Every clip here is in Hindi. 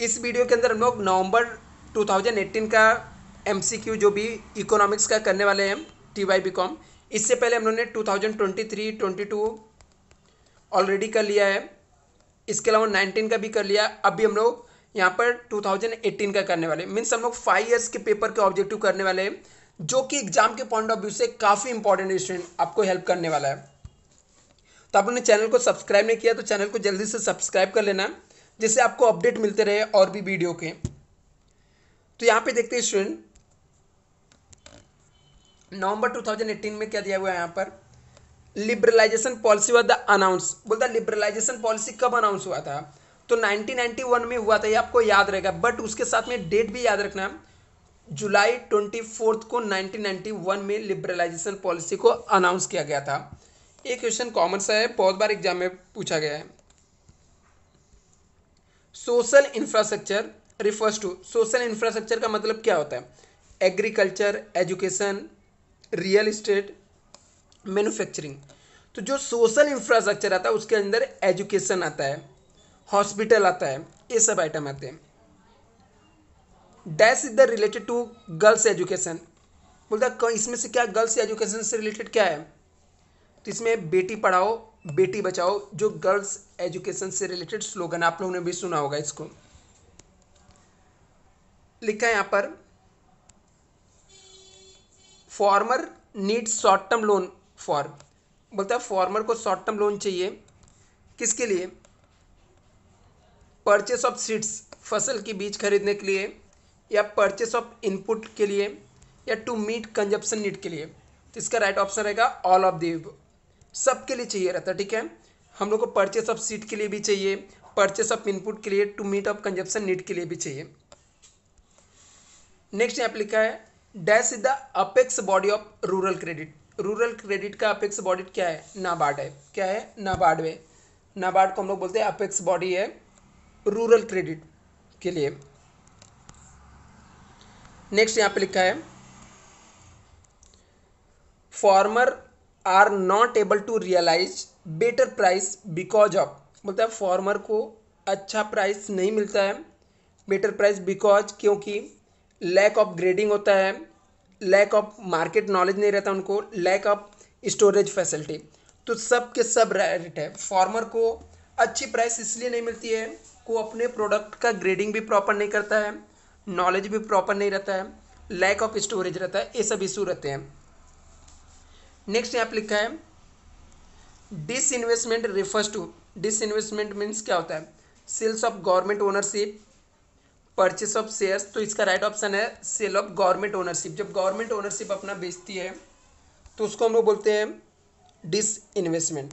इस वीडियो के अंदर हम लोग नवंबर 2018 का एमसीक्यू जो भी इकोनॉमिक्स का करने वाले हैं टी वाई बी कॉम इससे पहले हम लोगों ने 2023 22 ऑलरेडी कर लिया है इसके अलावा 19 का भी कर लिया अभी हम लोग यहाँ पर 2018 का करने वाले मीन्स हम लोग फाइव ईयर्स के पेपर के ऑब्जेक्टिव करने वाले हैं जो कि एग्जाम के पॉइंट ऑफ व्यू से काफ़ी इंपॉर्टेंट स्टूडेंट आपको हेल्प करने वाला है तो आपने चैनल को सब्सक्राइब नहीं किया तो चैनल को जल्दी से सब्सक्राइब कर लेना जिससे आपको अपडेट मिलते रहे और भी वीडियो के तो यहाँ पे देखते हैं स्टूडेंट नवंबर 2018 में क्या दिया हुआ है यहाँ पर liberalisation policy was the announce बोलता लिबरलाइजेशन पॉलिसी कब अनाउंस हुआ था तो 1991 में हुआ था ये आपको याद रहेगा बट उसके साथ में डेट भी याद रखना जुलाई ट्वेंटी को 1991 में लिबरलाइजेशन पॉलिसी को अनाउंस किया गया था एक क्वेश्चन कॉमन सा है बहुत बार एग्जाम में पूछा गया है social infrastructure refers to social infrastructure का मतलब क्या होता है agriculture education real estate manufacturing तो जो सोशल इंफ्रास्ट्रक्चर आता है उसके अंदर एजुकेशन आता है हॉस्पिटल आता है ये सब आइटम आते हैं dash is the related to girls education बोलता इसमें से क्या गर्ल्स एजुकेशन से रिलेटेड क्या है तो इसमें बेटी पढ़ाओ बेटी बचाओ जो गर्ल्स एजुकेशन से रिलेटेड स्लोगन आप लोगों ने भी सुना होगा इसको लिखा है यहाँ पर farmer need short term loan for बोलता है फॉर्मर को शॉर्ट टर्म लोन चाहिए किसके लिए परचेस ऑफ सीड्स फसल की बीज खरीदने के लिए या परचेस ऑफ इनपुट के लिए या टू मीट कंजप्शन नीड के लिए तो इसका राइट ऑप्शन रहेगा ऑल ऑफ द सबके लिए चाहिए रहता है ठीक है हम लोग को परचेस ऑफ सीट के लिए भी चाहिए परचेस ऑफ इनपुट के लिए to meet of consumption need के लिए भी चाहिए नेक्स्ट यहाँ पर लिखा है dash is the apex body of rural credit rural credit का अपेक्स बॉडी क्या है नाबार्ड है क्या है नाबार्ड में नाबार्ड को हम लोग बोलते हैं अपेक्स बॉडी है रूरल क्रेडिट के लिए नेक्स्ट यहाँ पे लिखा है farmer are not able to realise better price because of बोलता है फॉर्मर को अच्छा प्राइस नहीं मिलता है बेटर प्राइस बिकॉज क्योंकि लैक ऑफ ग्रेडिंग होता है लैक ऑफ मार्केट नॉलेज नहीं रहता उनको लैक ऑफ स्टोरेज फैसिलिटी तो सब के सब रेट है फार्मर को अच्छी प्राइस इसलिए नहीं मिलती है को अपने प्रोडक्ट का ग्रेडिंग भी प्रॉपर नहीं करता है नॉलेज भी प्रॉपर नहीं रहता है लैक ऑफ स्टोरेज रहता है ये सब इशू रहते हैं नेक्स्ट यहाँ पर लिखा है disinvestment refers to disinvestment means क्या होता है sales of government ownership purchase of shares तो इसका राइट ऑप्शन है सेल ऑफ गवर्नमेंट ओनरशिप जब गवर्नमेंट ओनरशिप अपना बेचती है तो उसको हम लोग बोलते हैं disinvestment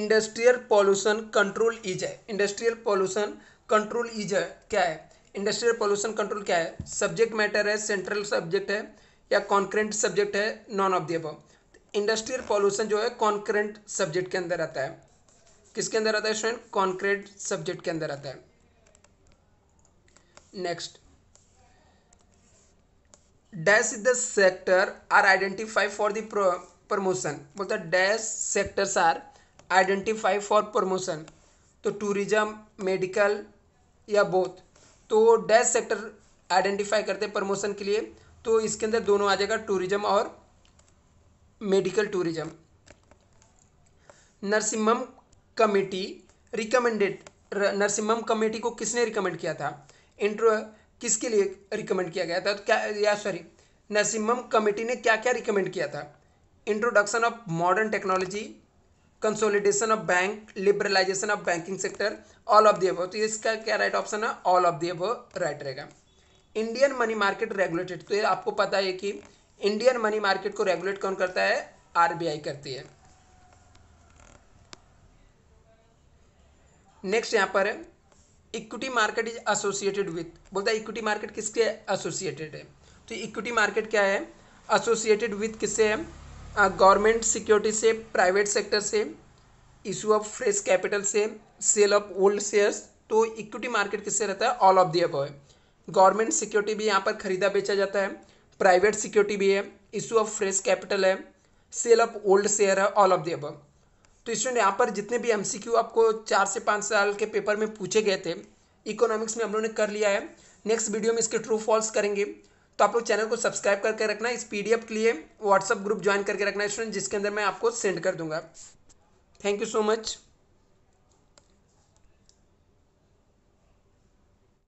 industrial pollution control is है इंडस्ट्रियल पॉल्यूशन कंट्रोल इज है क्या है इंडस्ट्रियल पॉल्यूशन कंट्रोल क्या है सब्जेक्ट मैटर है सेंट्रल सब्जेक्ट है या कॉन्क्रेंट सब्जेक्ट है none of the industrial pollution जो है कॉन्क्रेंट सब्जेक्ट के अंदर आता है किसके अंदर आता है स्टूडेंट कॉन्क्रेंट सब्जेक्ट के अंदर आता है next dash is the sector are identify for the promotion बोलता dash sectors are identify for promotion तो टूरिज्म मेडिकल या बोथ तो डैश सेक्टर आइडेंटिफाई करते हैं प्रमोशन के लिए तो इसके अंदर दोनों आ जाएगा टूरिज्म और medical tourism Narasimham committee recommended Narasimham committee को किसने रिकमेंड किया था इंट्रो किसके लिए रिकमेंड किया गया था तो क्या या सॉरी नरसिम्हम कमेटी ने क्या क्या रिकमेंड किया था introduction of modern technology consolidation of bank liberalisation of banking sector all of the above तो इसका क्या राइट ऑप्शन है all of the above right रहेगा इंडियन मनी मार्केट रेगुलेटेड तो ये आपको पता है कि इंडियन मनी मार्केट को रेगुलेट कौन करता है आरबीआई करती है नेक्स्ट यहाँ पर है equity market is associated with बोलता है इक्विटी मार्केट किसके एसोसिएटेड है तो इक्विटी मार्केट क्या है एसोसिएटेड विथ किससे है गवर्नमेंट सिक्योरिटी से प्राइवेट सेक्टर से इशू ऑफ फ्रेश कैपिटल से सेल ऑफ ओल्ड शेयर्स तो इक्विटी मार्केट किससे रहता है ऑल ऑफ दी अबव है गवर्नमेंट सिक्योरिटी भी यहाँ पर खरीदा बेचा जाता है प्राइवेट सिक्योरिटी भी है इशू ऑफ फ्रेश कैपिटल है सेल ऑफ ओल्ड शेयर है ऑल ऑफ द अब तो स्टूडेंट यहाँ पर जितने भी एमसीक्यू आपको चार से पाँच साल के पेपर में पूछे गए थे इकोनॉमिक्स में हम लोगों ने कर लिया है नेक्स्ट वीडियो में इसके ट्रू फॉल्स करेंगे तो आप लोग चैनल को सब्सक्राइब करके रखना इस पी के लिए व्हाट्सअप ग्रुप ज्वाइन करके रखना स्टूडेंट जिसके अंदर मैं आपको सेंड कर दूंगा थैंक यू सो मच